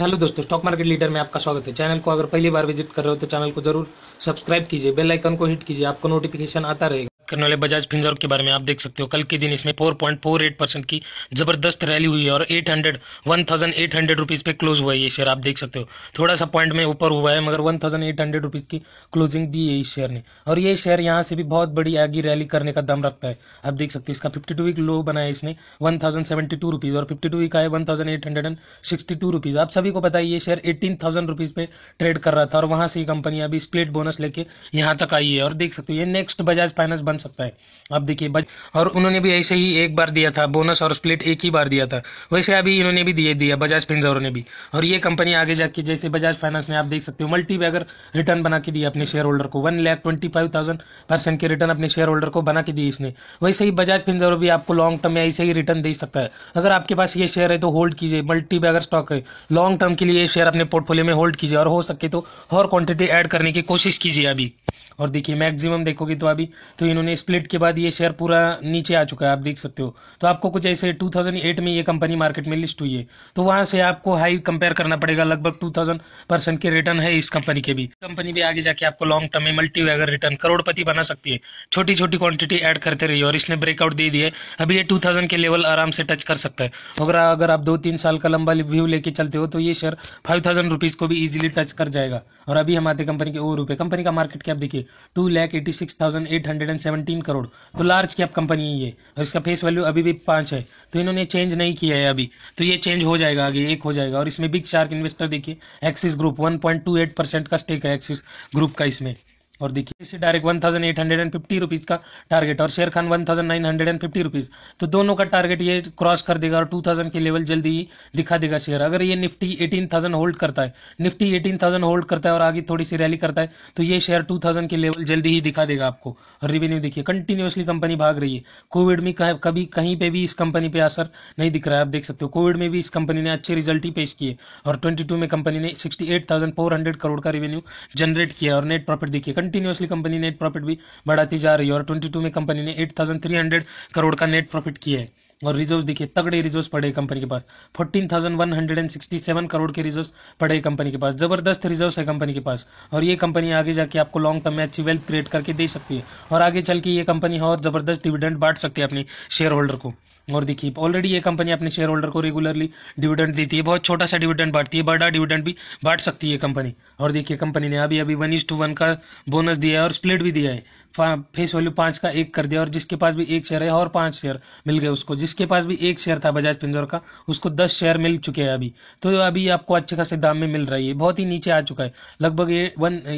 hello दोस्तों stock market leader में आपका स्वागत है चैनल को अगर पहली बार विजिट कर रहे हो तो चैनल को जरूर सब्सक्राइब कीजिए बेल आइकन को हिट कीजिए आपको नोटिफिकेशन आता रहेगा करने वाले बजाज फिंजर के बारे में आप देख सकते हो कल के दिन इसमें 4.48 परसेंट की जबरदस्त रैली हुई है और 800 1800 रुपीज पे क्लोज हुआ है ये शेयर आप देख सकते हो थोड़ा सा पॉइंट में ऊपर हुआ है मगर 1800 रुपीज की क्लोजिंग दी है इस शेयर ने और ये शेयर यहाँ से भी बहुत बड़ी आगे रैली करने का दम रखता है आप देख सकते हो इसका फिफ्टी टू वीक लो बनाया इसने वन रुपीज और फिफ्टी टू वीक आए वन रुपीस आप सभी को पता है ये शेयर एटीन रुपीस पे ट्रेड कर रहा था और वहां से ये कंपनी अभी स्प्लिट बोनस लेके यहाँ तक आई है और देख सकते हो ये नेक्स्ट बजाज फाइनेंस बन सकता है आप देखिए बच और उन्होंने भी ऐसे ही एक बार दिया था बोनस और स्प्लिट एक ही बार दिया था वैसे अभी इन्होंने भी दिए दिया बजाज फिंजोर ने भी और ये कंपनी आगे जाके जैसे बजाज फाइनेंस ने आप देख सकते हो मल्टी बैगर रिटर्न बना के दिया अपने शेयर होल्डर को one lakh twenty five thousand percent के रिटर्न अपने शेयर होल्डर को बना के दिए इसने वैसे ही बजाज फिंजोर भी आपको लॉन्ग टर्म में ऐसे ही रिटर्न दे सकता है अगर आपके पास ये शेयर है तो होल्ड कीजिए मल्टी बैगर स्टॉक है लॉन्ग टर्म के लिए ये शेयर अपने पोर्टफोलियो में होल्ड कीजिए और हो सके तो और क्वांटिटी ऐड करने की कोशिश कीजिए अभी और देखिए मैक्सिमम देखोगे तो अभी तो इन्होंने स्प्लिट के बाद ये शेयर पूरा नीचे आ चुका है आप देख सकते हो तो आपको कुछ ऐसे 2008 में ये कंपनी मार्केट में लिस्ट हुई है तो वहां से आपको हाई कंपेयर करना पड़ेगा लगभग 2000 परसेंट के रिटर्न है इस कंपनी के भी कंपनी भी आगे जाके आपको लॉन्ग टर्म में मल्टी वैगर रिटर्न करोड़पति बना सकती है छोटी छोटी क्वांटिटी एड करते रहिए और इसने ब्रेकआउट दे दिए अभी ये टू के लेवल आराम से टच कर सकता है अगर अगर आप दो तीन साल का लंबा व्यू लेके चलते हो तो ये शेयर फाइव थाउजेंड रुपीज़ को भी इजिली टच कर जाएगा और अभी हम आते कंपनी के ओ रुपये कंपनी का मार्केट कैप देखिए देखिए two lakh eighty six thousand eight hundred and seventeen crore तो लार्ज कैप कंपनी है ये और इसका फेस वैल्यू अभी भी पाँच है तो इन्होंने चेंज नहीं किया है अभी तो ये चेंज हो जाएगा आगे एक हो जाएगा और इसमें बिग शार्क इन्वेस्टर देखिए Axis group one point two eight percent का स्टेक है एक्सिस ग्रुप का इसमें और देखिए direct one thousand eight hundred and fifty rupees का टारगेट और Sharekhan one thousand nine hundred and fifty rupees तो दोनों का टारगेट ये क्रॉस कर देगा और टू थाउजेंड के लेवल जल्दी ही दिखा देगा शेयर अगर ये निफ्टी एटीन थाउजेंड होल्ड करता है निफ्टी एटीन थाउजेंड होल्ड करता है और आगे थोड़ी सी रैली करता है तो ये शेयर टू थाउजेंड की लेवल जल्दी ही दिखा देगा आपको और रिवेन्यू देखिए कंटिन्यूसली कंपनी भाग रही है कोविड में कभी कहीं पर भी इस कंपनी पे असर नहीं दिख रहा है आप देख सकते हो कोविड में भी इस कंपनी ने अच्छे रिजल्ट ही पेश किए और ट्वेंटी में कंपनी ने सिक्सटी करोड़ का रेवेन्यू जनरेट किया और नेट प्रॉफिट देखिए कंटिन्यूसली कंपनी नेट प्रॉफिट भी बढ़ाती जा रही है और ट्वेंटी में कंपनी ने एट करोड़ का नेट प्रॉफिट किया है और रिजर्व देखिए तगड़े रिजर्व पड़े कंपनी के पास 14,167 करोड़ के रिजर्व पड़े कंपनी के पास जबरदस्त रिजर्व है कंपनी के पास और ये कंपनी आगे जाके आपको लॉन्ग टर्म में अच्छी वेल्थ क्रिएट करके दे सकती है और आगे चल के ये कंपनी और जबरदस्त डिविडेंड बांट सकती है अपने शेयर होल्डर को और देखिए ऑलरेडी ये कंपनी अपने शेयर होल्डर को रेगुलरली डिविडेंड देती है बहुत छोटा सा डिविडेंड बांटती है बड़ा डिविडेंड भी बांट सकती है कंपनी और देखिए कंपनी ने अभी अभी वन टू वन का बोनस दिया है और स्प्लिट भी दिया है फेस वैल्यू पांच का एक कर दिया और जिसके पास भी एक शेयर है और पांच शेयर मिल गए उसको जिस जिसके पास भी एक शेयर था बजाज पिंजौर का उसको दस शेयर मिल चुके हैं अभी तो अभी आपको अच्छे खासे दाम में मिल रही है बहुत ही नीचे आ चुका है लगभग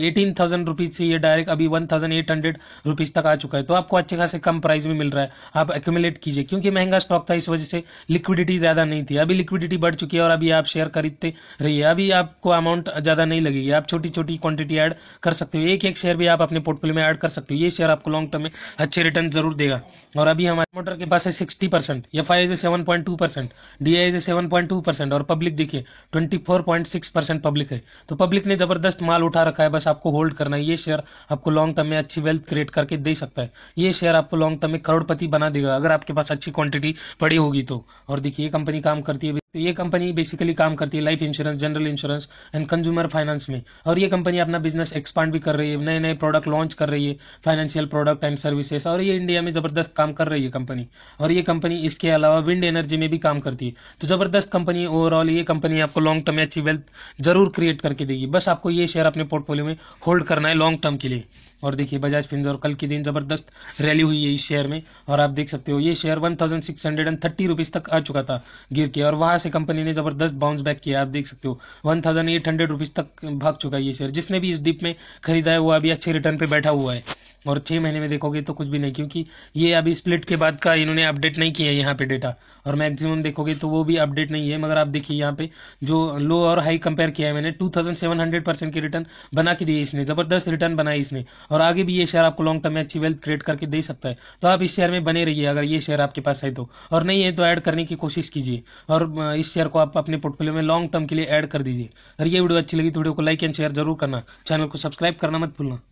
एटीन थाउजेंड रुपीज़ से ये डायरेक्ट अभी one thousand eight hundred rupees तक आ चुका है तो आपको अच्छे खासे कम प्राइस में मिल रहा है आप एक्यूमुलेट कीजिए क्योंकि महंगा स्टॉक था इस वजह से लिक्विडिटी ज़्यादा नहीं थी अभी लिक्विडिटी बढ़ चुकी है और अभी आप शेयर खरीदते रहिए अभी आपको अमाउंट ज़्यादा नहीं लगेगी आप छोटी छोटी क्वांटिटी ऐड कर सकते हो एक एक शेयर भी आप अपने पोर्टफोलियो में ऐड कर सकते हो ये शेयर आपको लॉन्ग टर्म में अच्छे रिटर्न जरूर देगा और अभी हमारे मोटर के पास है sixty percent percent F I is a seven point two percent D I is a seven point two percent और पब्लिक देखिए twenty four point six percent public है तो पब्लिक ने जबरदस्त माल उठा रखा है बस आपको होल्ड करना है ये शेयर आपको लॉन्ग टर्म में अच्छी वेल्थ क्रिएट करके दे सकता है ये शेयर आपको लॉन्ग टर्म में करोड़पति बना देगा अगर आपके पास अच्छी क्वांटिटी पड़ी होगी तो और देखिए ये कंपनी काम करती है तो ये कंपनी बेसिकली काम करती है life insurance general insurance and consumer finance में और ये कंपनी अपना बिजनेस एक्सपांड भी कर रही है नए नए प्रोडक्ट लॉन्च कर रही है फाइनेंशियल प्रोडक्ट एंड सर्विसेज और ये इंडिया में ज़बरदस्त काम कर रही है कंपनी और ये कंपनी इसके अलावा विंड एनर्जी में भी काम करती है तो ज़बरदस्त कंपनी ओवरऑल ये कंपनी आपको लॉन्ग टर्म में अच्छी वेल्थ जरूर क्रिएट करके देगी बस आपको ये शेयर अपने पोर्टफोलियो में होल्ड करना है लॉन्ग टर्म के लिए और देखिए बजाज फिंस और कल के दिन ज़बरदस्त रैली हुई है इस शेयर में और आप देख सकते हो ये share one thousand six hundred and thirty rupees तक आ चुका था गिर के और वहां से कंपनी ने ज़बरदस्त बाउंस बैक किया आप देख सकते हो one thousand eight hundred rupees तक भाग चुका है ये शेयर जिसने भी इस डिप में खरीदा है वो अभी अच्छे रिटर्न पर बैठा हुआ है और छः महीने में देखोगे तो कुछ भी नहीं क्योंकि ये अभी स्प्लिट के बाद का इन्होंने अपडेट नहीं किया है यहाँ पे डेटा और मैक्सिमम देखोगे तो वो भी अपडेट नहीं है मगर आप देखिए यहाँ पे जो लो और हाई कंपेयर किया है मैंने two thousand seven hundred percent की रिटर्न बना के दिए इसने ज़बरदस्त रिटर्न बनाई इसने और आगे भी ये शेयर आपको लॉन्ग टर्म में अच्छी वेल्थ क्रिएट करके दे सकता है तो आप इस शेयर में बने रहिए अगर ये शेयर आपके पास है तो और नहीं है तो ऐड करने की कोशिश कीजिए और इस शेयर को आप अपने पोर्टफोलियो में लॉन्ग टर्म के लिए ऐड कर दीजिए अगर ये वीडियो अच्छी लगी तो वीडियो को लाइक एंड शेयर जरूर करना चैनल को सब्सक्राइब करना मत भूलना